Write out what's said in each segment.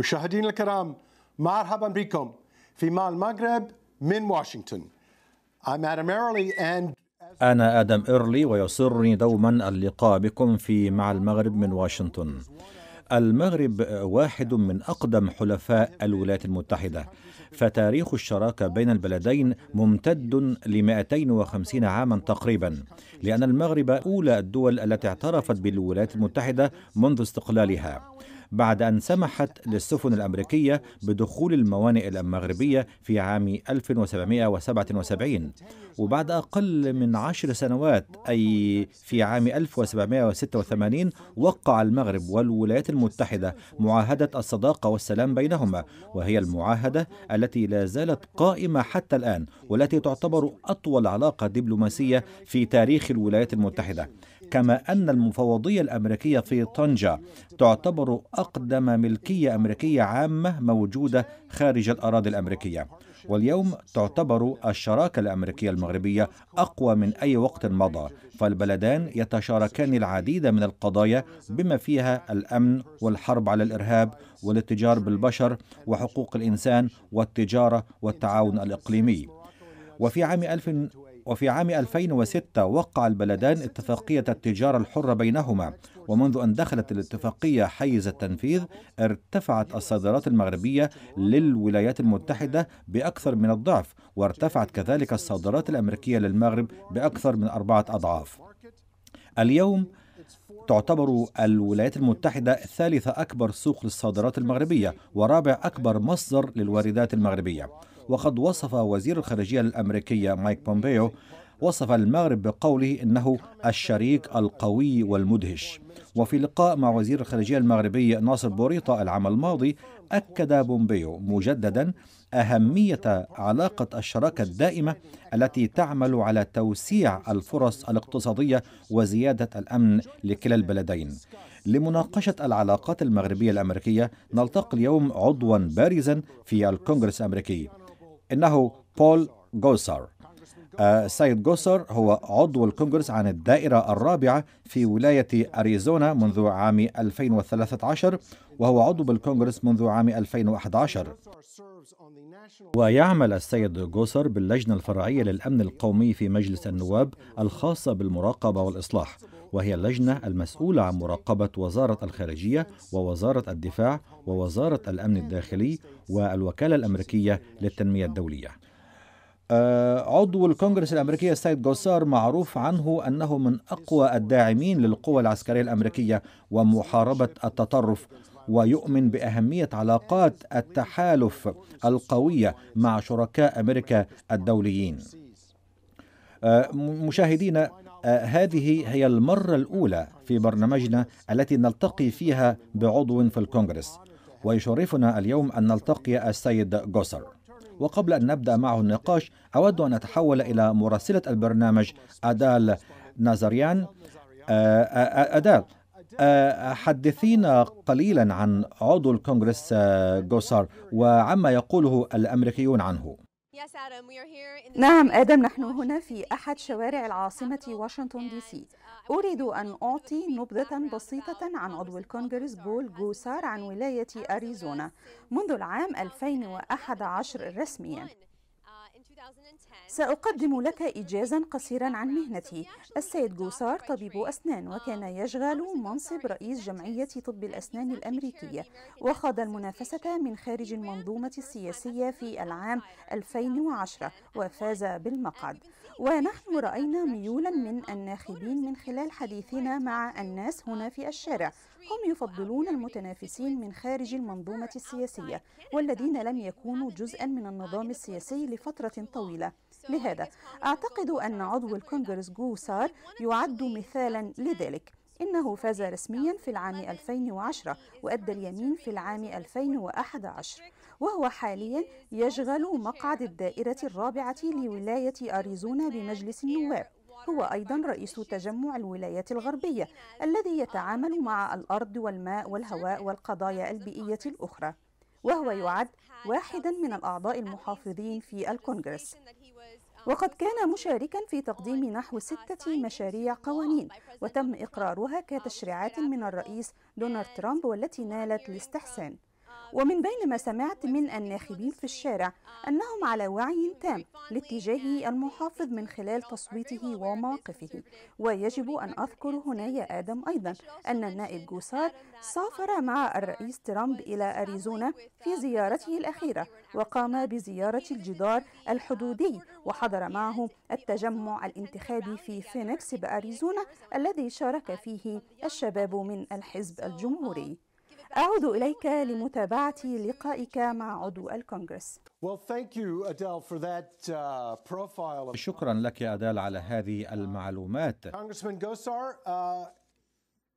مشاهدينا الكرام مرحبا بكم في مع المغرب من واشنطن I'm Adam Early and أنا آدم إيرلي ويسرني دوما اللقاء بكم في مع المغرب من واشنطن. المغرب واحد من أقدم حلفاء الولايات المتحدة، فتاريخ الشراكة بين البلدين ممتد ل 250 عاما تقريبا لأن المغرب أولى الدول التي اعترفت بالولايات المتحدة منذ استقلالها بعد أن سمحت للسفن الأمريكية بدخول الموانئ المغربية في عام 1777 وبعد أقل من عشر سنوات أي في عام 1786 وقع المغرب والولايات المتحدة معاهدة الصداقة والسلام بينهما وهي المعاهدة التي لا زالت قائمة حتى الآن والتي تعتبر أطول علاقة دبلوماسية في تاريخ الولايات المتحدة كما أن المفوضية الأمريكية في طنجة تعتبر أقدم ملكية أمريكية عامة موجودة خارج الأراضي الأمريكية واليوم تعتبر الشراكة الأمريكية المغربية أقوى من أي وقت مضى فالبلدان يتشاركان العديد من القضايا بما فيها الأمن والحرب على الإرهاب والاتجار بالبشر وحقوق الإنسان والتجارة والتعاون الإقليمي وفي عام وفي عام 2006 وقع البلدان اتفاقية التجارة الحرة بينهما ومنذ أن دخلت الاتفاقية حيز التنفيذ ارتفعت الصادرات المغربية للولايات المتحدة بأكثر من الضعف وارتفعت كذلك الصادرات الأمريكية للمغرب بأكثر من أربعة أضعاف اليوم تعتبر الولايات المتحدة ثالث أكبر سوق للصادرات المغربية ورابع أكبر مصدر للواردات المغربية وقد وصف وزير الخارجية الأمريكية مايك بومبيو وصف المغرب بقوله انه الشريك القوي والمدهش وفي لقاء مع وزير الخارجيه المغربي ناصر بوريطه العام الماضي اكد بومبيو مجددا أهمية علاقة الشراكة الدائمة التي تعمل على توسيع الفرص الاقتصادية وزيادة الأمن لكلا البلدين. لمناقشة العلاقات المغربية الأمريكية نلتقي اليوم عضوا بارزا في الكونغرس الأمريكي. إنه بول جوسار. السيد آه، جوسر هو عضو الكونغرس عن الدائرة الرابعة في ولاية أريزونا منذ عام 2013 وهو عضو بالكونغرس منذ عام 2011 ويعمل السيد جوسر باللجنة الفرعية للأمن القومي في مجلس النواب الخاصة بالمراقبة والإصلاح وهي اللجنة المسؤولة عن مراقبة وزارة الخارجية ووزارة الدفاع ووزارة الأمن الداخلي والوكالة الأمريكية للتنمية الدولية آه، عضو الكونغرس الأمريكي السيد جوسار معروف عنه أنه من أقوى الداعمين للقوى العسكرية الأمريكية ومحاربة التطرف ويؤمن باهميه علاقات التحالف القويه مع شركاء امريكا الدوليين آه، مشاهدينا آه، هذه هي المره الاولى في برنامجنا التي نلتقي فيها بعضو في الكونغرس ويشرفنا اليوم ان نلتقي السيد جوسر وقبل ان نبدا معه النقاش اود ان اتحول الى مراسله البرنامج ادال نازريان آه، أدال حدثينا قليلا عن عضو الكونغرس آه، جوسار وعما يقوله الامريكيون عنه نعم آدم نحن هنا في أحد شوارع العاصمة واشنطن دي سي أريد أن أعطي نبذة بسيطة عن عضو الكونغرس بول جوسار عن ولاية أريزونا منذ العام 2011 رسميا سأقدم لك إيجازا قصيرا عن مهنتي السيد جوسار طبيب أسنان وكان يشغل منصب رئيس جمعية طب الأسنان الأمريكية وخاض المنافسة من خارج المنظومة السياسية في العام 2010 وفاز بالمقعد ونحن رأينا ميولا من الناخبين من خلال حديثنا مع الناس هنا في الشارع هم يفضلون المتنافسين من خارج المنظومة السياسية والذين لم يكونوا جزءا من النظام السياسي لفترة طويلة لهذا أعتقد أن عضو الكونغرس جوسار يعد مثالا لذلك إنه فاز رسميا في العام 2010 وأدى اليمين في العام 2011 وهو حاليا يشغل مقعد الدائرة الرابعة لولاية أريزونا بمجلس النواب هو أيضا رئيس تجمع الولايات الغربية الذي يتعامل مع الأرض والماء والهواء والقضايا البيئية الأخرى وهو يعد واحدا من الأعضاء المحافظين في الكونغرس وقد كان مشاركا في تقديم نحو ستة مشاريع قوانين وتم إقرارها كتشريعات من الرئيس دونالد ترامب والتي نالت الاستحسان ومن بين ما سمعت من الناخبين في الشارع أنهم على وعي تام لاتجاه المحافظ من خلال تصويته ومواقفه ويجب أن أذكر هنا يا آدم أيضا أن النائب جوسار سافر مع الرئيس ترامب إلى أريزونا في زيارته الأخيرة وقام بزيارة الجدار الحدودي وحضر معه التجمع الانتخابي في فينيكس بأريزونا الذي شارك فيه الشباب من الحزب الجمهوري أعود إليك لمتابعة لقائك مع عضو الكونغرس uh, شكرا لك يا أدال على هذه المعلومات uh,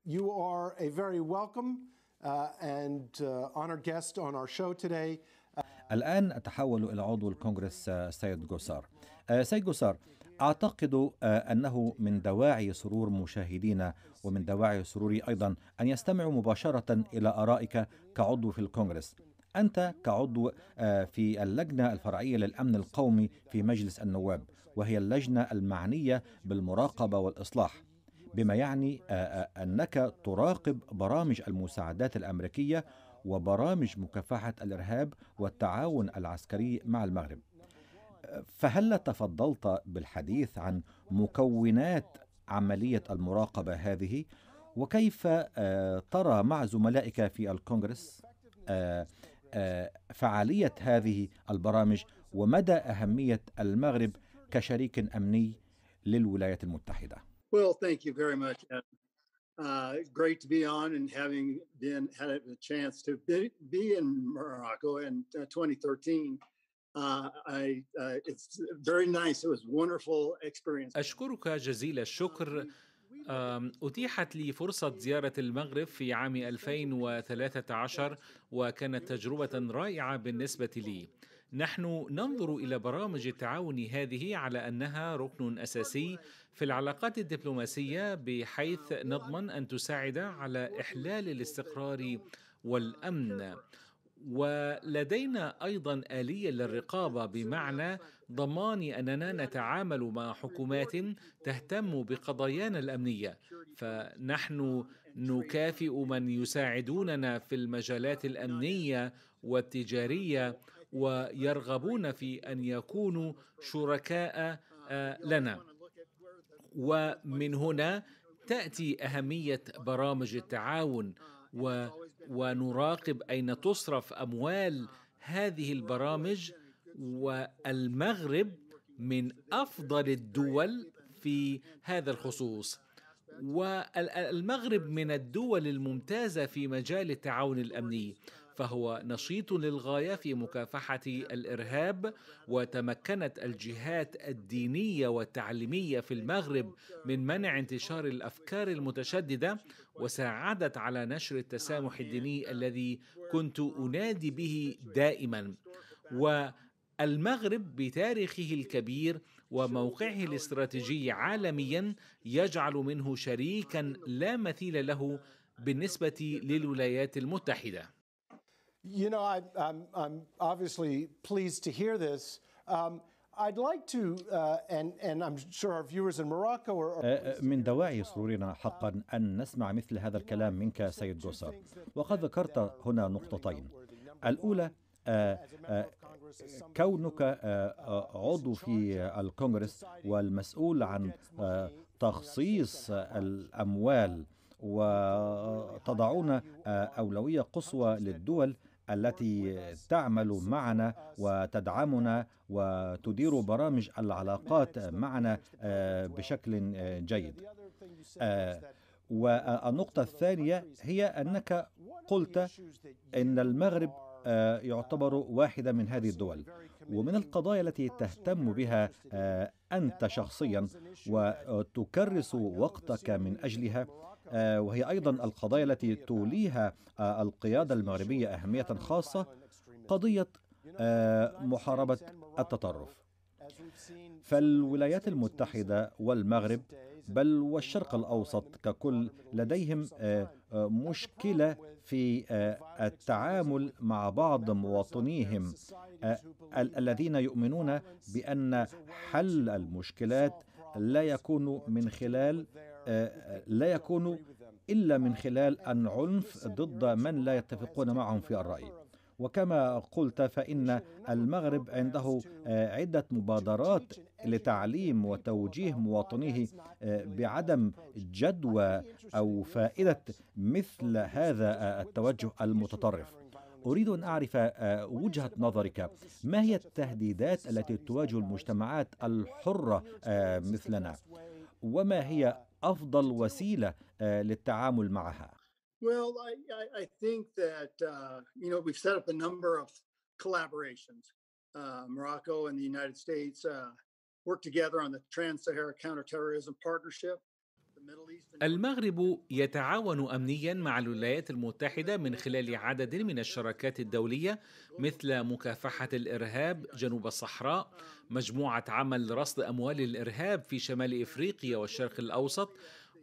You are a very welcome uh, and uh, honored guest on our show today. الآن أتحول إلى عضو الكونغرس uh, سيد جوسار سيد جوسار أعتقد آه، أنه من دواعي سرور مشاهدينا ومن دواعي سروري أيضا أن يستمعوا مباشرة إلى آرائك كعضو في الكونغرس أنت كعضو آه، في اللجنة الفرعية للأمن القومي في مجلس النواب وهي اللجنة المعنية بالمراقبة والإصلاح بما يعني آه، أنك تراقب برامج المساعدات الأمريكية وبرامج مكافحة الإرهاب والتعاون العسكري مع المغرب فهل تفضلت بالحديث عن مكونات عمليه المراقبه هذه وكيف آه، ترى مع زملائك في الكونغرس آه، آه، فعاليه هذه البرامج ومدى اهميه المغرب كشريك امني للولايات المتحده Well, thank you very much. Uh, great to be on and having been had a chance to be, be in Morocco in 2013. Uh, Uh, I, uh, it's very nice. It was wonderful experience. أشكرك جزيل uh, الشكر. أتيحت لي فرصة زيارة المغرب في عام 2013 وكانت تجربة رائعة بالنسبة لي. نحن ننظر إلى برامج التعاون هذه على أنها ركن أساسي في العلاقات الدبلوماسية بحيث نضمن أن تساعد على إحلال الاستقرار والأمن. ولدينا ايضا اليه للرقابه بمعنى ضمان اننا نتعامل مع حكومات تهتم بقضايانا الامنيه فنحن نكافئ من يساعدوننا في المجالات الامنيه والتجاريه ويرغبون في ان يكونوا شركاء آه، لنا ومن هنا تاتي اهميه برامج التعاون و ونراقب اين تصرف اموال هذه البرامج والمغرب من افضل الدول في هذا الخصوص والمغرب من الدول الممتازه في مجال التعاون الامني فهو نشيط للغايه في مكافحه الارهاب وتمكنت الجهات الدينيه والتعليميه في المغرب من منع انتشار الافكار المتشدده وساعدت على نشر التسامح الديني الذي كنت انادي به دائما والمغرب بتاريخه الكبير وموقعه الاستراتيجي عالميا يجعل منه شريكا لا مثيل له بالنسبه للولايات المتحده You know, I, I'm obviously pleased to hear this. Um, I'd like to, uh, and, and I'm sure our viewers in Morocco are... من دواعي سرورنا uh, حقا أن نسمع مثل هذا الكلام منك سيد جوسر وقد ذكرت هنا نقطتين الأولى uh, كونك uh, آه، عضو في الكونغرس والمسؤول عن آه، تخصيص الأموال وتضعون آه، أولوية قصوى للدول التي تعمل معنا وتدعمنا وتدير برامج العلاقات معنا آه، بشكل آه، جيد آه، والنقطة الثانية هي أنك قلت أن المغرب يعتبر واحدة من هذه الدول ومن القضايا التي تهتم بها أنت شخصيا وتكرس وقتك من أجلها آه، وهي أيضا القضايا التي توليها آه، القيادة المغربية أهمية خاصة قضية آه، محاربة التطرف فالولايات المتحدة والمغرب بل والشرق الأوسط ككل لديهم مشكلة في التعامل مع بعض مواطنيهم الذين يؤمنون بأن حل المشكلات لا يكون من خلال آه، آه، لا يكون إلا من خلال العنف ضد من لا يتفقون معهم في الرأي وكما قلت فإن المغرب عنده آه، عدة مبادرات لتعليم وتوجيه مواطنيه بعدم جدوى أو فائدة مثل هذا التوجه المتطرف أريد أن أعرف وجهة نظرك ما هي التهديدات التي تواجه المجتمعات الحرة مثلنا وما هي افضل وسيله للتعامل معها Well, I, I think that, uh, you know, we've set up a number of collaborations. Uh, Morocco and the United States uh, work together on the Trans Sahara Counterterrorism Partnership. المغرب يتعاون امنيا مع الولايات المتحده من خلال عدد من الشراكات الدوليه مثل مكافحه الارهاب جنوب الصحراء مجموعه عمل رصد اموال الارهاب في شمال افريقيا والشرق الاوسط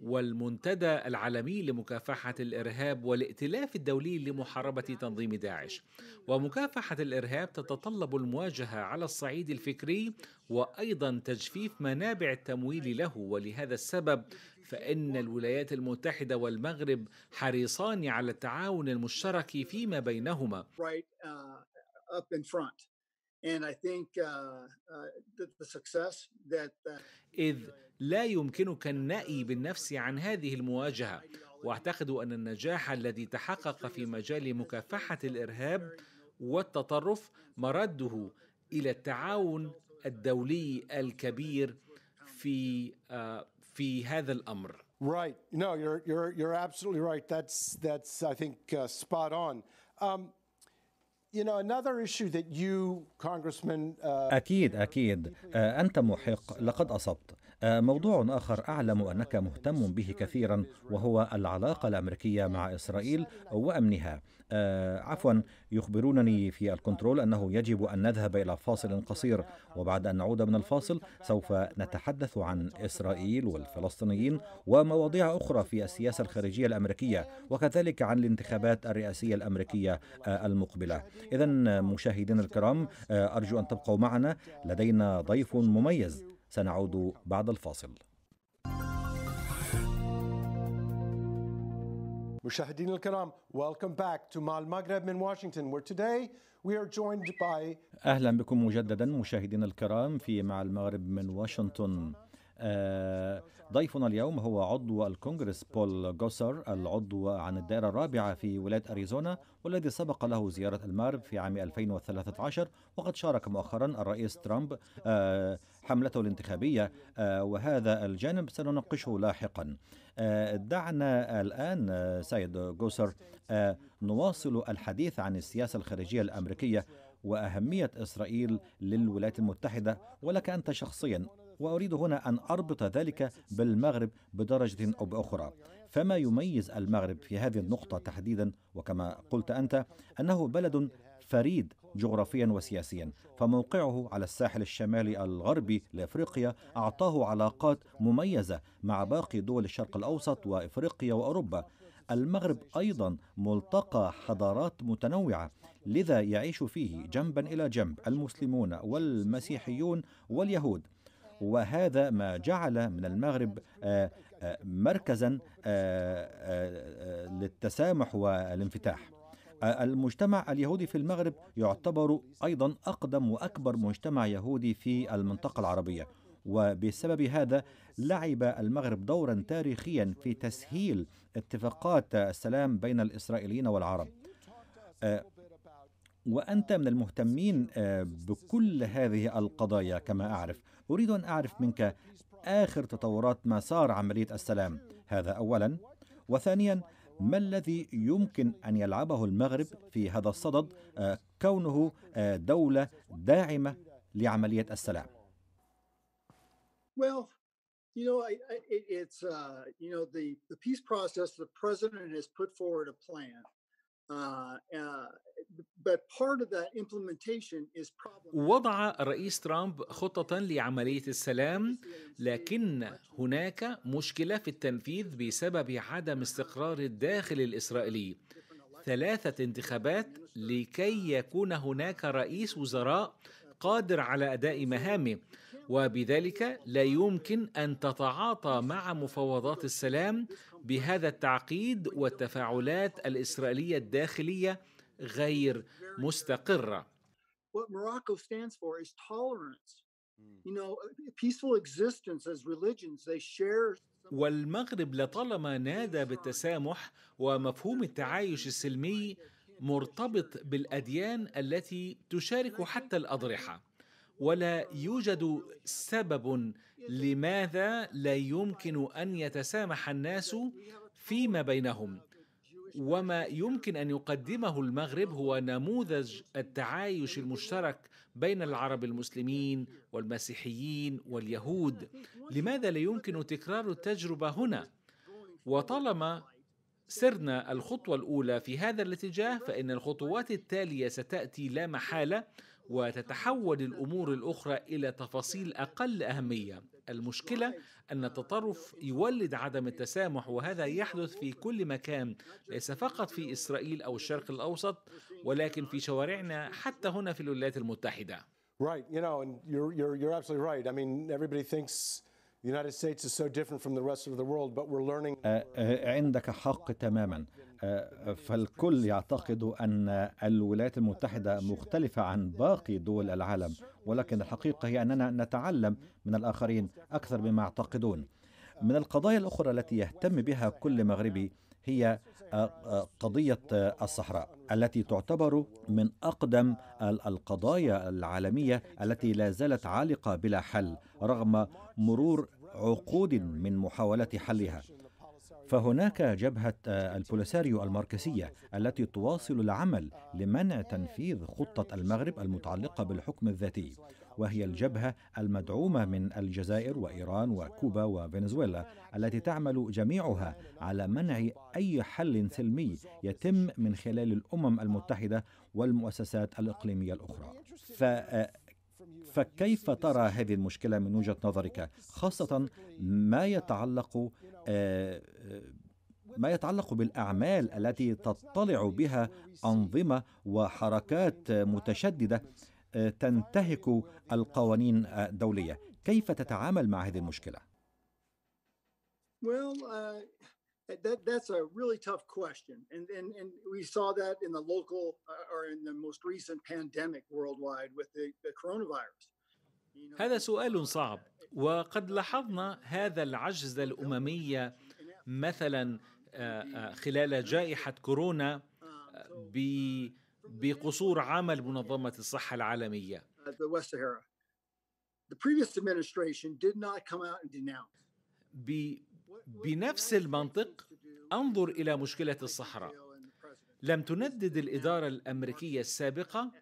والمنتدى العالمي لمكافحة الإرهاب والائتلاف الدولي لمحاربة تنظيم داعش. ومكافحة الإرهاب تتطلب المواجهة على الصعيد الفكري وأيضا تجفيف منابع التمويل له ولهذا السبب فإن الولايات المتحدة والمغرب حريصان على التعاون المشترك فيما بينهما. Uh, And I think uh, uh, the success that, uh, إذ لا يمكنك النأي بالنفس عن هذه المواجهة، وأعتقد أن النجاح الذي تحقق في مجال مكافحة الإرهاب والتطرف مرده إلى التعاون الدولي الكبير في آه، في هذا الأمر. Right. No, you're you're you're absolutely right. That's that's I think uh, spot on. Um, Uh, أكيد أكيد آه، أنت محق لقد أصبت آه، موضوع آخر أعلم أنك مهتم به كثيرا وهو العلاقة الأمريكية مع إسرائيل وأمنها آه عفوا يخبرونني في الكنترول أنه يجب أن نذهب إلى فاصل قصير وبعد أن نعود من الفاصل سوف نتحدث عن إسرائيل والفلسطينيين ومواضيع أخرى في السياسة الخارجية الأمريكية وكذلك عن الانتخابات الرئاسية الأمريكية آه المقبلة إذا مشاهدينا الكرام آه أرجو أن تبقوا معنا لدينا ضيف مميز سنعود بعد الفاصل مشاهدينا الكرام welcome back to مال المغرب من واشنطن where today we are joined by أهلا بكم مجددا مشاهدينا الكرام في مع المغرب من واشنطن آه، ضيفنا اليوم هو عضو الكونغرس بول جوسر العضو عن الدائرة الرابعة في ولاية أريزونا والذي سبق له زيارة المارب في عام 2013 وقد شارك مؤخرا الرئيس ترامب آه، حملته الانتخابية آه، وهذا الجانب سنناقشه لاحقا دعنا الآن سيد جوسر نواصل الحديث عن السياسة الخارجية الأمريكية وأهمية إسرائيل للولايات المتحدة ولك أنت شخصيا وأريد هنا أن أربط ذلك بالمغرب بدرجة أو بأخرى فما يميز المغرب في هذه النقطة تحديدا وكما قلت أنت أنه بلد فريد جغرافيا وسياسيا فموقعه على الساحل الشمالي الغربي لافريقيا اعطاه علاقات مميزه مع باقي دول الشرق الاوسط وافريقيا واوروبا المغرب ايضا ملتقى حضارات متنوعه لذا يعيش فيه جنبا الى جنب المسلمون والمسيحيون واليهود وهذا ما جعل من المغرب آه، آه، مركزا آه، للتسامح والانفتاح المجتمع اليهودي في المغرب يعتبر ايضا اقدم واكبر مجتمع يهودي في المنطقه العربيه وبسبب هذا لعب المغرب دورا تاريخيا في تسهيل اتفاقات السلام بين الاسرائيليين والعرب وانت من المهتمين بكل هذه القضايا كما اعرف أريد أن أعرف منك آخر تطورات مسار عملية السلام هذا أولا وثانيا ما الذي يمكن أن يلعبه المغرب في هذا الصدد آه، كونه آه، دولة داعمة لعملية السلام well, You know, it's, uh, you know, the, the peace process, the president has put forward a plan آه، آه، وضع الرئيس ترامب خطة لعملية السلام لكن هناك مشكلة في التنفيذ بسبب عدم استقرار الداخل الإسرائيلي ثلاثة انتخابات لكي يكون هناك رئيس وزراء قادر على أداء مهامه وبذلك لا يمكن أن تتعاطى مع مفاوضات السلام بهذا التعقيد والتفاعلات الاسرائيليه الداخليه غير مستقره. What Morocco stands for is tolerance. You know, peaceful existence as religions, they share والمغرب لطالما نادى بالتسامح ومفهوم التعايش السلمي مرتبط بالاديان التي تشارك حتى الاضرحه ولا يوجد سبب لماذا لا يمكن ان يتسامح الناس فيما بينهم وما يمكن ان يقدمه المغرب هو نموذج التعايش المشترك بين العرب المسلمين والمسيحيين واليهود لماذا لا يمكن تكرار التجربه هنا وطالما سرنا الخطوه الاولى في هذا الاتجاه فان الخطوات التاليه ستاتي لا محاله وتتحول الامور الاخرى الى تفاصيل اقل اهميه المشكله ان التطرف يولد عدم التسامح وهذا يحدث في كل مكان ليس فقط في اسرائيل او الشرق الاوسط ولكن في شوارعنا حتى هنا في الولايات المتحده Right, you know, and you're, you're, you're absolutely right. I mean, everybody thinks عندك حق تماما فالكل يعتقد أن الولايات المتحدة مختلفة عن باقي دول العالم ولكن الحقيقة هي أننا نتعلم من الآخرين أكثر مما يعتقدون من القضايا الأخرى التي يهتم بها كل مغربي هي قضية الصحراء التي تعتبر من أقدم القضايا العالمية التي لا زالت عالقة بلا حل رغم مرور عقود من محاولة حلها فهناك جبهة آه، البوليساريو الماركسية التي تواصل العمل لمنع تنفيذ خطة المغرب المتعلقة بالحكم الذاتي وهي الجبهة المدعومة من الجزائر وإيران وكوبا وفنزويلا التي تعمل جميعها على منع أي حل سلمي يتم من خلال الأمم المتحدة والمؤسسات الإقليمية الأخرى ف فكيف ترى هذه المشكلة من وجهة نظرك خاصة ما يتعلق آه، ما يتعلق بالأعمال التي تطلع بها أنظمة وحركات متشددة تنتهك القوانين الدولية كيف تتعامل مع هذه المشكلة؟ Well, uh, that, that's a really tough question. And, and, and we saw that in the local uh, or in the most recent pandemic worldwide with the, the coronavirus. هذا سؤال صعب وقد لاحظنا هذا العجز الأممي مثلا خلال جائحة كورونا ب بقصور عمل منظمة الصحة العالمية uh, بنفس المنطق انظر إلى مشكلة الصحراء لم تندد الإدارة الأمريكية السابقة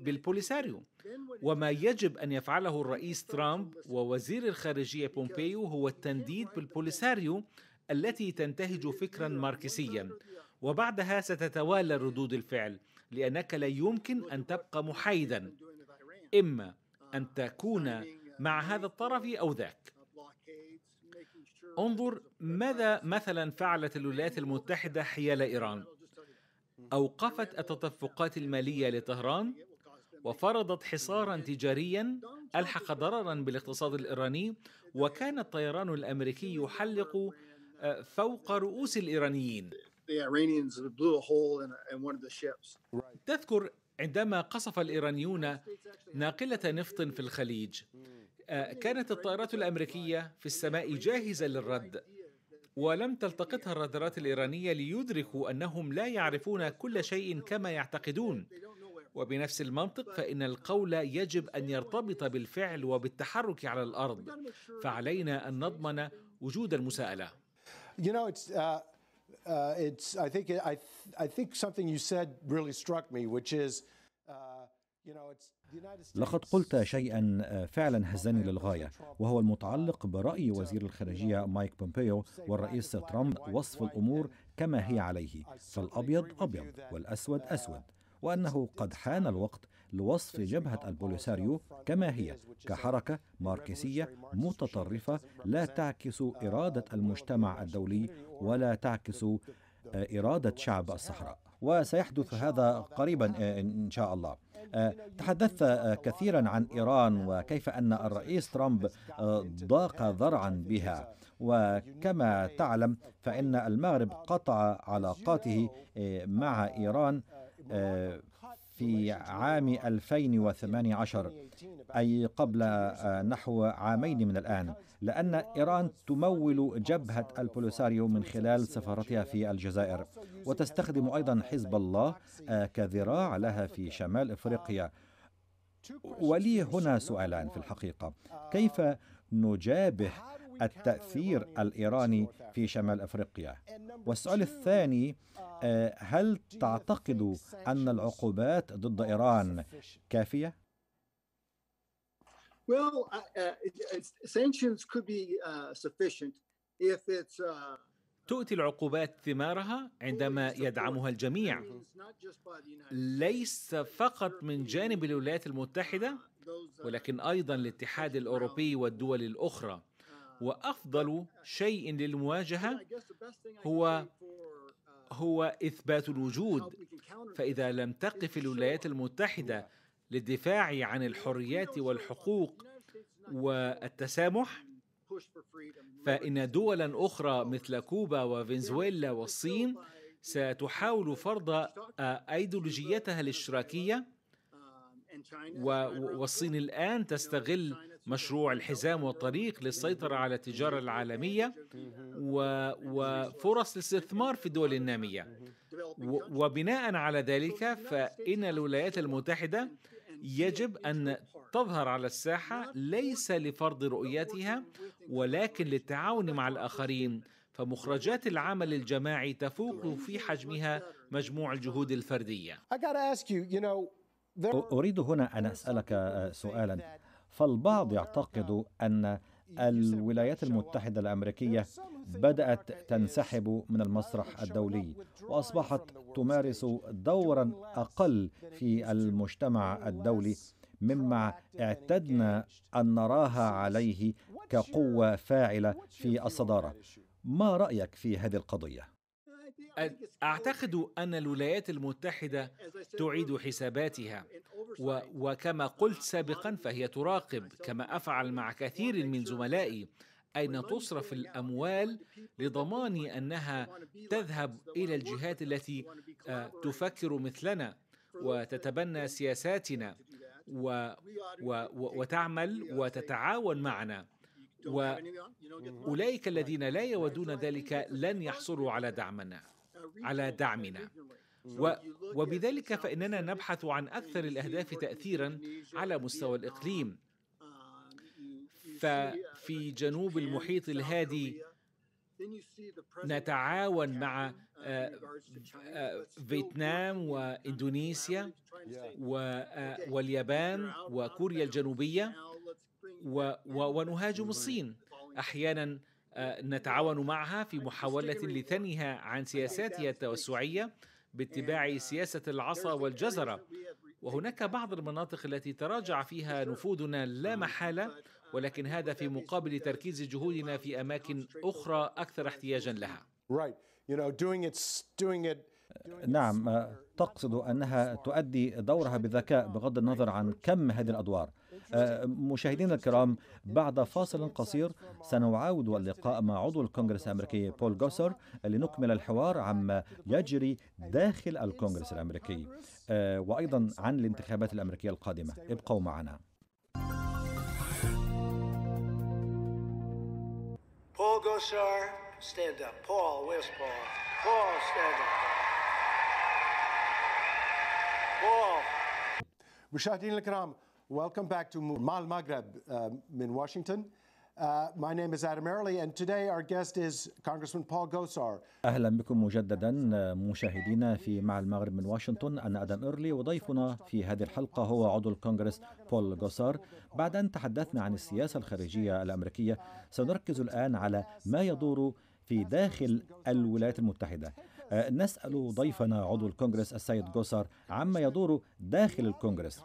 بالبوليساريو وما يجب أن يفعله الرئيس ترامب ووزير الخارجية بومبيو هو التنديد بالبوليساريو التي تنتهج فكرا ماركسيا وبعدها ستتوالى ردود الفعل لأنك لا يمكن أن تبقى محايدا إما أن تكون مع هذا الطرف أو ذاك انظر ماذا مثلا فعلت الولايات المتحدة حيال إيران أوقفت التدفقات المالية لطهران وفرضت حصارا تجاريا ألحق ضررا بالاقتصاد الإيراني وكان الطيران الأمريكي يحلق آه، فوق رؤوس الإيرانيين the Iranians blew a hole in, in one of the ships. تذكر عندما قصف الإيرانيون ناقلة نفط في الخليج آه، كانت الطائرات الأمريكية في السماء جاهزة للرد ولم تلتقطها الرادارات الإيرانية ليدركوا أنهم لا يعرفون كل شيء كما يعتقدون وبنفس المنطق فإن القول يجب أن يرتبط بالفعل وبالتحرك على الأرض فعلينا أن نضمن وجود المساءلة You know, it's, uh... uh, it's I think I I think something you said really struck me, which is. Uh, لقد قلت شيئا آه، فعلا هزني للغايه وهو المتعلق براي وزير الخارجيه مايك بومبيو والرئيس ترامب وصف الامور كما هي عليه فالابيض ابيض والاسود اسود وانه قد حان الوقت لوصف جبهة البوليساريو كما هي كحركة ماركسية متطرفة لا تعكس إرادة المجتمع الدولي ولا تعكس آه، إرادة شعب الصحراء وسيحدث هذا قريبا آه، إن شاء الله آه، تحدثت كثيرا عن إيران وكيف أن الرئيس ترامب ضاق ذرعا بها وكما تعلم فإن المغرب قطع علاقاته مع إيران في عام 2018 أي قبل آه، نحو عامين من الآن لأن إيران تمول جبهة البوليساريو من خلال سفارتها في الجزائر وتستخدم أيضا حزب الله آه، كذراع لها في شمال إفريقيا ولي هنا سؤالان في الحقيقة كيف نجابه التأثير الإيراني في شمال أفريقيا والسؤال الثاني آه، هل تعتقد أن العقوبات ضد إيران كافية؟ uh, uh, uh, تؤتي العقوبات ثمارها عندما يدعمها الجميع ليس فقط من جانب الولايات المتحده ولكن ايضا الاتحاد الاوروبي والدول الاخرى وافضل شيء للمواجهه هو هو اثبات الوجود فاذا لم تقف الولايات المتحده للدفاع عن الحريات والحقوق والتسامح فان دولا اخرى مثل كوبا وفنزويلا والصين ستحاول فرض ايديولوجيتها الاشتراكيه والصين الان تستغل مشروع الحزام والطريق للسيطرة على التجارة العالمية وفرص الاستثمار في الدول النامية وبناء على ذلك فإن الولايات المتحدة يجب أن تظهر على الساحة ليس لفرض رؤيتها ولكن للتعاون مع الآخرين فمخرجات العمل الجماعي تفوق في حجمها مجموع الجهود الفردية أريد هنا أن أسألك سؤالا فالبعض يعتقد أن الولايات المتحدة الأمريكية بدأت تنسحب من المسرح الدولي وأصبحت تمارس دورا أقل في المجتمع الدولي مما اعتدنا أن نراها عليه كقوة فاعلة في الصدارة ما رأيك في هذه القضية؟ اعتقد ان الولايات المتحده تعيد حساباتها و وكما قلت سابقا فهي تراقب كما افعل مع كثير من زملائي اين تصرف الاموال لضمان انها تذهب الى الجهات التي آه، تفكر مثلنا وتتبنى سياساتنا و و وتعمل وتتعاون معنا واولئك الذين لا يودون ذلك لن يحصلوا على دعمنا على دعمنا وبذلك فإننا نبحث عن أكثر الأهداف تأثيرا على مستوى الإقليم um, ففي uh, جنوب المحيط الهادي نتعاون مع uh, آه، آه، فيتنام واندونيسيا آه، واليابان وكوريا الجنوبيه ونهاجم الصين احيانا آه، نتعاون معها في محاولة لثنيها عن سياساتها التوسعية باتباع uh, سياسة العصا والجزرة وهناك بعض المناطق التي تراجع فيها نفوذنا لا uh, محالة uh, ولكن هذا في مقابل تركيز جهودنا في أماكن أخرى أكثر احتياجا لها نعم آه، تقصد أنها تؤدي دورها بذكاء بغض النظر عن كم هذه الأدوار آه، مشاهدينا الكرام بعد فاصل قصير سنعاود اللقاء مع عضو الكونغرس الأمريكي بول جوسر لنكمل الحوار عما يجري داخل الكونغرس الأمريكي آه، وأيضا عن الانتخابات الأمريكية القادمة ابقوا معنا Paul Gosar, stand up. Paul, where's Paul? Paul, stand up. Paul. مشاهدينا الكرام Welcome back to Mal Maghreb um, in Washington. Uh, my name is Adam Early and today our guest is Congressman Paul Gosar. أهلا بكم مجددا آه، مشاهدينا في مع المغرب من واشنطن أنا أدم إيرلي وضيفنا في هذه الحلقة هو عضو الكونغرس بول جوسار بعد أن تحدثنا عن السياسة الخارجية الأمريكية سنركز الآن على ما يدور في داخل الولايات المتحدة آه، نسأل ضيفنا عضو الكونغرس السيد جوسار عما يدور داخل الكونغرس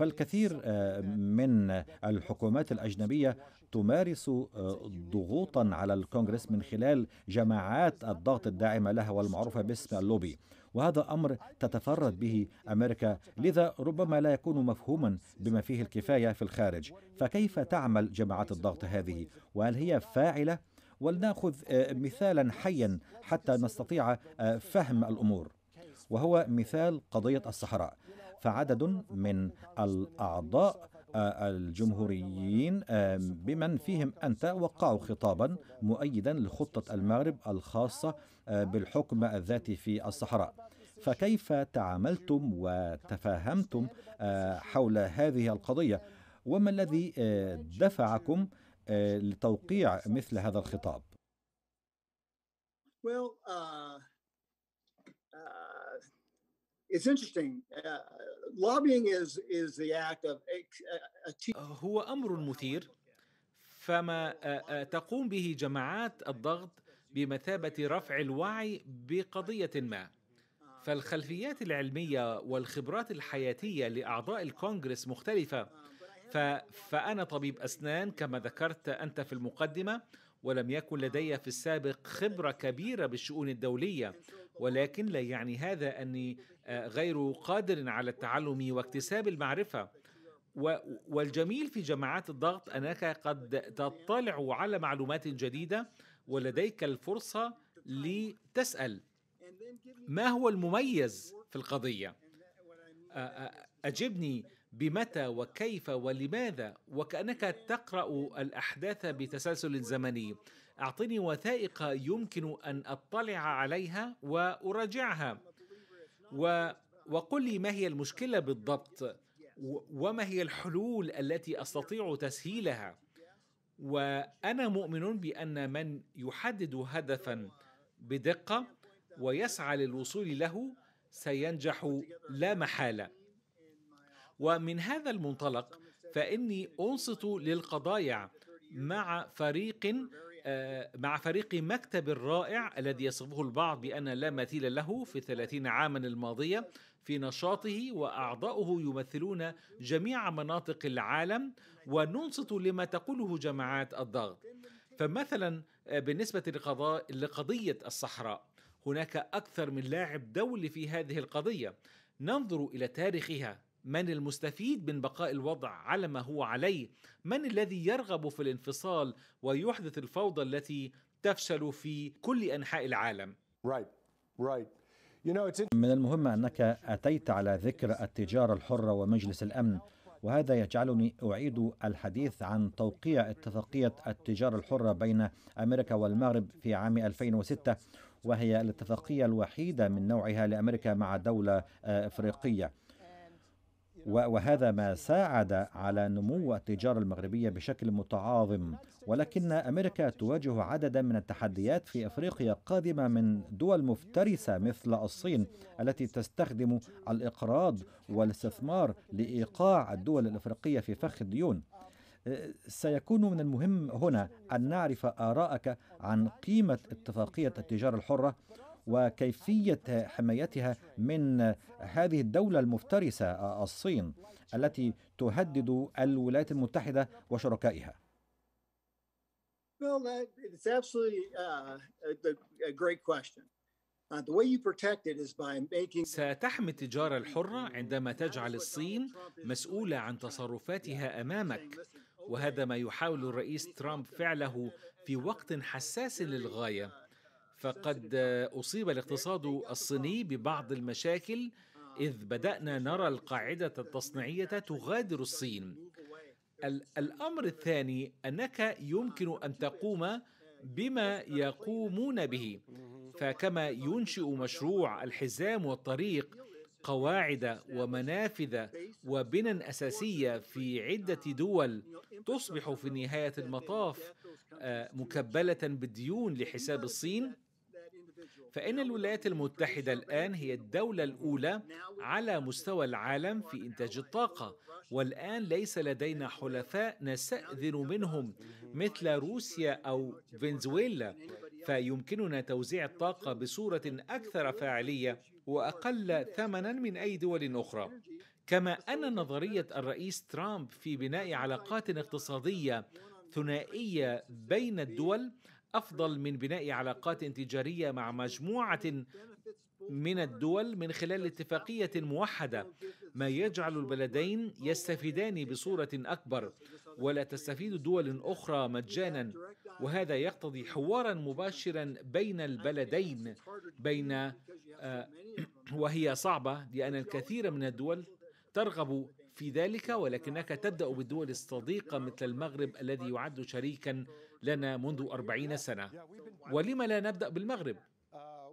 فالكثير آه، من الحكومات الأجنبية تمارس آه، ضغوطا على الكونغرس من خلال جماعات الضغط الداعمة لها والمعروفة باسم اللوبي وهذا أمر تتفرد به أمريكا لذا ربما لا يكون مفهوما بما فيه الكفاية في الخارج فكيف تعمل جماعات الضغط هذه وهل هي فاعلة ولنأخذ آه، مثالا حيا حتى نستطيع فهم الأمور وهو مثال قضية الصحراء فعدد من الأعضاء آه، الجمهوريين آه، بمن فيهم أنت وقعوا خطابا مؤيدا لخطة المغرب الخاصة آه، بالحكم الذاتي في الصحراء فكيف تعاملتم وتفاهمتم حول هذه القضية وما الذي دفعكم لتوقيع مثل هذا الخطاب؟ Well, uh... it's interesting. Uh, lobbying is is the act of a, a uh, هو أمر مثير فما تقوم به جماعات الضغط بمثابة رفع الوعي بقضية ما فالخلفيات العلمية والخبرات الحياتية لأعضاء الكونغرس مختلفة ف... فأنا طبيب أسنان كما ذكرت أنت في المقدمة ولم يكن لدي في السابق خبرة كبيرة بالشؤون الدولية ولكن لا يعني هذا أني آه، غير قادر على التعلم واكتساب المعرفة والجميل في جماعات الضغط أنك قد تطلع على معلومات جديدة ولديك الفرصة لتسأل ما هو المميز في القضية؟ آه، آه، أجبني بمتى وكيف ولماذا وكأنك تقرأ الأحداث بتسلسل زمني أعطني وثائق يمكن أن أطلع عليها وأراجعها و وقل لي ما هي المشكلة بالضبط وما هي الحلول التي أستطيع تسهيلها وأنا مؤمن بأن من يحدد هدفا بدقة ويسعى للوصول له سينجح لا محالة ومن هذا المنطلق فإني أنصت للقضايا مع فريق آه، مع فريق مكتب الرائع الذي يصفه البعض بأن لا مثيل له في الثلاثين عاما الماضية في نشاطه وأعضاؤه يمثلون جميع مناطق العالم وننصت لما تقوله جماعات الضغط فمثلا آه، بالنسبة لقضاء لقضية الصحراء هناك أكثر من لاعب دولي في هذه القضية ننظر إلى تاريخها من المستفيد من بقاء الوضع على ما هو عليه من الذي يرغب في الانفصال ويحدث الفوضى التي تفشل في كل انحاء العالم من المهم انك اتيت على ذكر التجاره الحره ومجلس الامن وهذا يجعلني اعيد الحديث عن توقيع اتفاقيه التجاره الحره بين امريكا والمغرب في عام 2006 وهي الاتفاقيه الوحيده من نوعها لامريكا مع دوله آه، افريقيه وهذا ما ساعد على نمو التجارة المغربية بشكل متعاظم ولكن أمريكا تواجه عددا من التحديات في أفريقيا قادمة من دول مفترسة مثل الصين التي تستخدم الإقراض والاستثمار لإيقاع الدول الأفريقية في فخ الديون أه، سيكون من المهم هنا أن نعرف آراءك عن قيمة اتفاقية التجارة الحرة وكيفية حمايتها من هذه الدولة المفترسة الصين التي تهدد الولايات المتحدة وشركائها Well, it's absolutely uh, a great question. Uh, ستحمي التجارة الحرة عندما تجعل الصين مسؤولة عن تصرفاتها أمامك وهذا ما يحاول الرئيس ترامب فعله في وقت حساس للغاية فقد أصيب الاقتصاد الصيني ببعض المشاكل إذ بدأنا نرى القاعدة التصنيعية تغادر الصين الأمر الثاني أنك يمكن أن تقوم بما يقومون به فكما ينشئ مشروع الحزام والطريق قواعد ومنافذ وبنى اساسيه في عده دول تصبح في نهايه المطاف آه، مكبله بالديون لحساب الصين فإن الولايات المتحدة الآن هي الدولة الأولى على مستوى العالم في إنتاج الطاقة والآن ليس لدينا حلفاء نستأذن منهم مثل روسيا أو فنزويلا فيمكننا توزيع الطاقة بصورة أكثر فاعلية وأقل ثمنا من أي دول أخرى كما أن نظرية الرئيس ترامب في بناء علاقات اقتصادية ثنائية بين الدول افضل من بناء علاقات تجاريه مع مجموعه من الدول من خلال اتفاقيه موحده ما يجعل البلدين يستفيدان بصوره اكبر ولا تستفيد دول اخرى مجانا وهذا يقتضي حوارا مباشرا بين البلدين بين آه، وهي صعبه لان الكثير من الدول ترغب في ذلك ولكنك تبدا بالدول الصديقه مثل المغرب الذي يعد شريكا لنا منذ أربعين سنة ولما لا نبدأ بالمغرب؟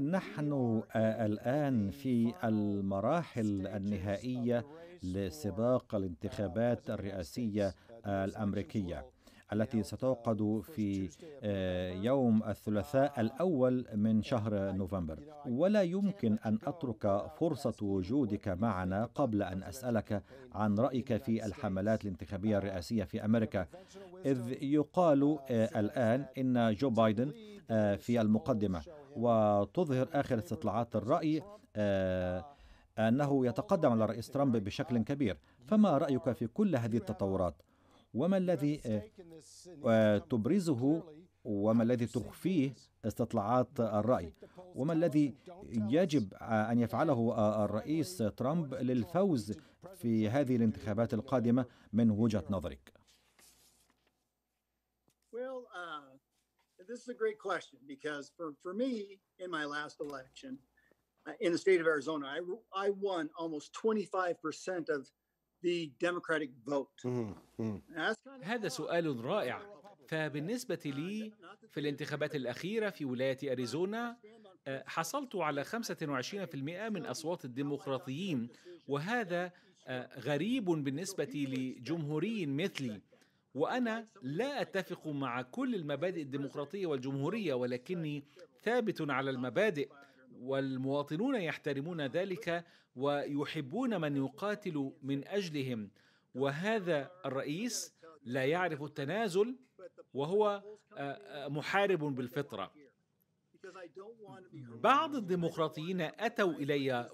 نحن آه، الآن في المراحل النهائية لسباق الانتخابات الرئاسية الأمريكية التي ستعقد في آه، يوم الثلاثاء الأول من شهر نوفمبر ولا يمكن أن أترك فرصة وجودك معنا قبل أن أسألك عن رأيك في الحملات الانتخابية الرئاسية في أمريكا إذ يقال آه، الآن إن جو بايدن آه، في المقدمة وتظهر آخر استطلاعات الرأي أنه يتقدم على رئيس ترامب بشكل كبير فما رأيك في كل هذه التطورات؟ وما الذي آه، آه، تبرزه وما الذي تخفيه استطلاعات الرأي وما الذي يجب آه، أن يفعله الرئيس ترامب للفوز في هذه الانتخابات القادمة من وجهة نظرك uh, This is a great question because for, me, in my last election uh, in the state of Arizona, I, I won almost 25% of the Democratic vote. Hmm, hmm. هذا سؤال رائع فبالنسبة لي في الانتخابات الأخيرة في ولاية أريزونا آه، حصلت على 25% من أصوات الديمقراطيين وهذا آه، غريب بالنسبة لجمهوري مثلي وأنا لا أتفق مع كل المبادئ الديمقراطية والجمهورية ولكني ثابت على المبادئ والمواطنون يحترمون ذلك ويحبون من يقاتل من اجلهم وهذا الرئيس لا يعرف التنازل وهو آه، آه، محارب بالفطره بعض الديمقراطيين اتوا الي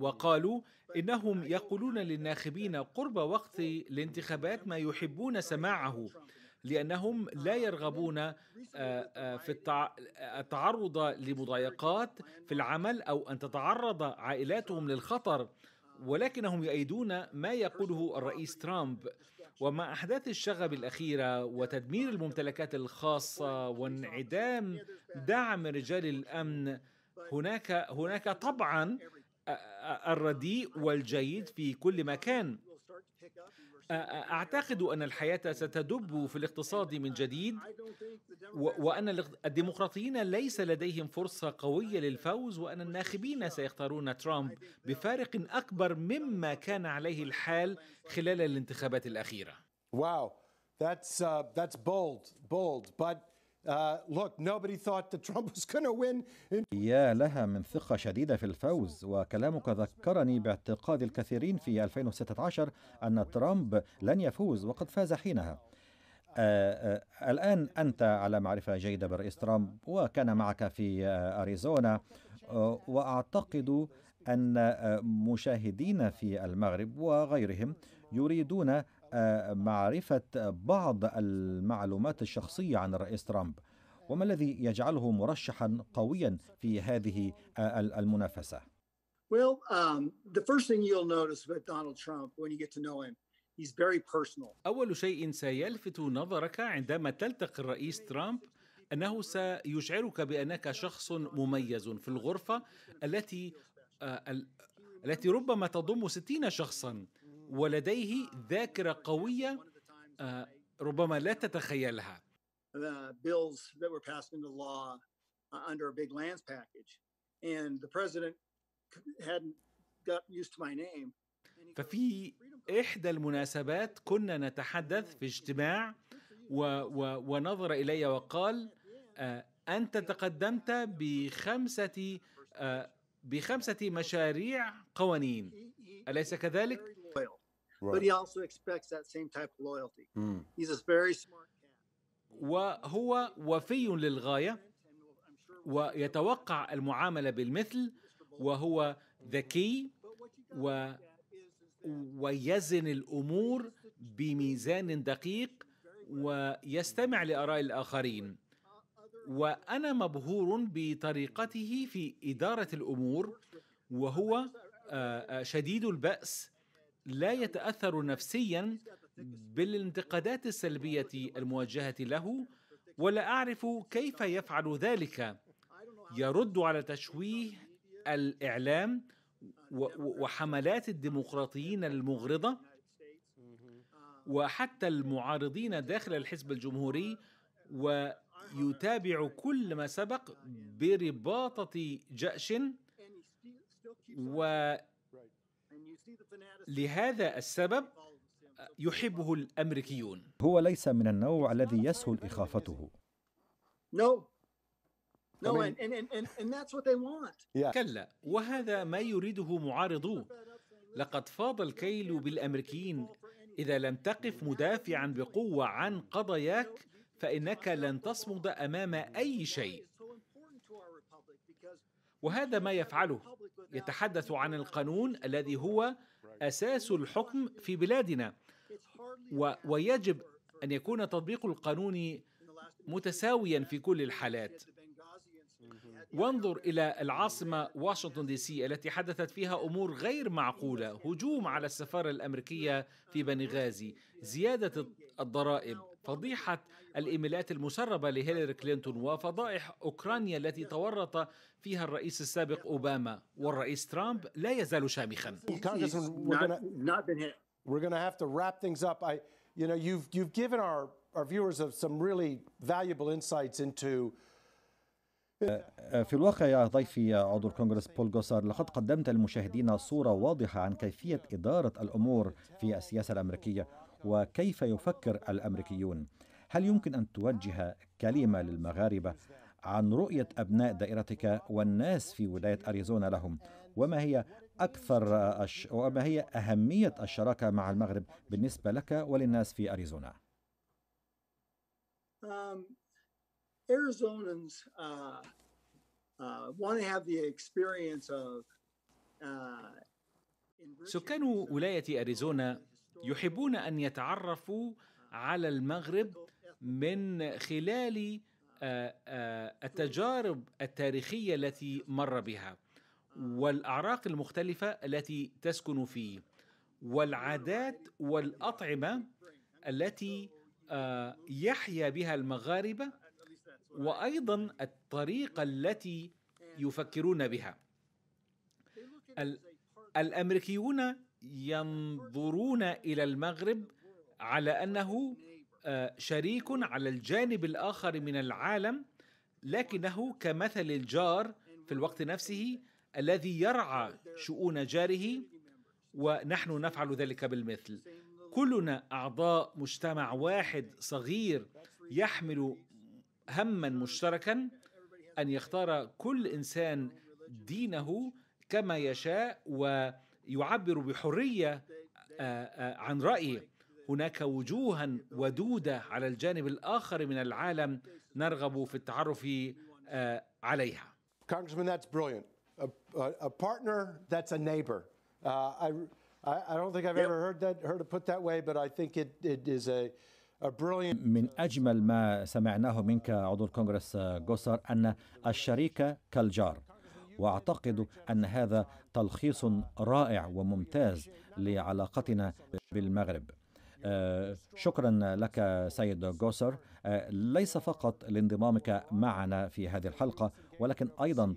وقالوا انهم يقولون للناخبين قرب وقت الانتخابات ما يحبون سماعه لأنهم لا آه، يرغبون آه، آه، في التعرض لمضايقات في العمل أو أن تتعرض عائلاتهم للخطر ولكنهم يؤيدون ما يقوله الرئيس ترامب ومع احداث الشغب الاخيره وتدمير الممتلكات الخاصه وانعدام دعم رجال الامن هناك هناك طبعا الرديء والجيد في كل مكان اعتقد ان الحياه ستدب في الاقتصاد من جديد وان الديمقراطيين ليس لديهم فرصه قويه للفوز وان الناخبين سيختارون ترامب بفارق اكبر مما كان عليه الحال خلال الانتخابات الاخيره. واو that's uh, that's bold, bold, but Uh, يا لها من ثقة شديدة في الفوز وكلامك ذكرني باعتقاد الكثيرين في 2016 أن ترامب لن يفوز وقد فاز حينها uh, uh, الآن أنت على معرفة جيدة برئيس ترامب وكان معك في أريزونا وأعتقد أن مشاهدين في المغرب وغيرهم يريدون معرفة بعض المعلومات الشخصية عن الرئيس ترامب وما الذي يجعله مرشحا قويا في هذه آه، المنافسة؟ um, أول شيء سيلفت نظرك عندما تلتقي الرئيس ترامب أنه سيشعرك بأنك شخص مميز في الغرفة التي آه، التي ربما تضم ستين شخصا ولديه ذاكره قويه آه، ربما لا تتخيلها bills that were passed into law uh, under a big lands package. And the president hadn't used to my name. ففي إحدى المناسبات كنا نتحدث في اجتماع و و ونظر إلي وقال آه، أنت تقدمت بخمسة آه، بخمسة مشاريع قوانين أليس كذلك؟ Right. But he also expects that same type of loyalty. Mm. He's a very smart cat. وهو وفي للغاية ويتوقع المعاملة بالمثل وهو ذكي و ويزن الأمور بميزان دقيق ويستمع لآراء الآخرين وأنا مبهور بطريقته في إدارة الأمور وهو شديد البأس لا يتاثر نفسيا بالانتقادات السلبيه الموجهه له ولا اعرف كيف يفعل ذلك يرد على تشويه الاعلام وحملات الديمقراطيين المغرضه وحتى المعارضين داخل الحزب الجمهوري ويتابع كل ما سبق برباطه جأش و لهذا السبب يحبه الامريكيون هو ليس من النوع الذي يسهل اخافته كلا وهذا ما يريده معارضوه لقد فاض الكيل بالامريكيين اذا لم تقف مدافعا بقوه عن قضاياك فانك لن تصمد امام اي شيء وهذا ما يفعله يتحدث عن القانون الذي هو اساس الحكم في بلادنا و ويجب ان يكون تطبيق القانون متساويا في كل الحالات وانظر الى العاصمه واشنطن دي سي التي حدثت فيها امور غير معقوله هجوم على السفاره الامريكيه في بنغازي زياده الضرائب فضيحة الإيميلات المسربة لهيلاري كلينتون وفضائح أوكرانيا التي تورط فيها الرئيس السابق أوباما والرئيس ترامب لا يزال شامخا We're going to have to wrap things up. I, you know, you've, you've given our, our viewers of some really valuable insights into uh, uh, في الواقع يا ضيفي عضو الكونغرس بول جوسار لقد قدمت للمشاهدين صورة واضحة عن كيفية إدارة الأمور في السياسة الأمريكية وكيف يفكر الامريكيون هل يمكن ان توجه كلمه للمغاربه عن رؤيه ابناء دائرتك والناس في ولايه اريزونا لهم وما هي اكثر أش... وما هي اهميه الشراكه مع المغرب بالنسبه لك وللناس في اريزونا um, uh, uh, uh, سكان ولاية أريزونا يحبون ان يتعرفوا على المغرب من خلال آه، آه، التجارب التاريخيه التي مر بها والاعراق المختلفه التي تسكن فيه والعادات والاطعمه التي آه، يحيا بها المغاربه وايضا الطريقه التي يفكرون بها الامريكيون ينظرون الى المغرب على انه آه، شريك على الجانب الاخر من العالم لكنه كمثل الجار في الوقت نفسه الذي يرعى شؤون جاره ونحن نفعل ذلك بالمثل كلنا اعضاء مجتمع واحد صغير يحمل هما مشتركا ان يختار كل انسان دينه كما يشاء و يعبر بحريه آه، آه، عن رايه هناك وجوها ودوده على الجانب الاخر من العالم نرغب في التعرف آه، عليها Congressman, that's brilliant. A, a partner that's a neighbor. Uh, I, I don't think I've ever heard that heard it put that way, but I think it, it is a من أجمل ما سمعناه منك عضو الكونغرس جوسر أن الشريك كالجار واعتقد ان هذا تلخيص رائع وممتاز لعلاقتنا بالمغرب آه، شكرا لك سيد جوسر آه، ليس فقط لانضمامك معنا في هذه الحلقه ولكن ايضا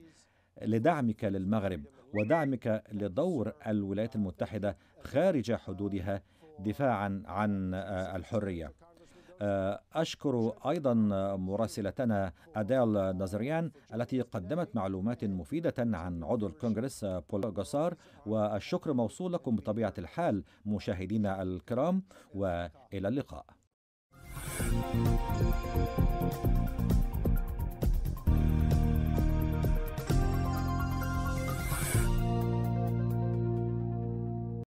لدعمك للمغرب ودعمك لدور الولايات المتحده خارج حدودها دفاعا عن آه، الحريه آه، أشكر أيضا مراسلتنا أديل نزريان التي قدمت معلومات مفيدة عن عضو الكونغرس بول جوسار والشكر موصول لكم بطبيعة الحال مشاهدينا الكرام وإلى اللقاء. thank you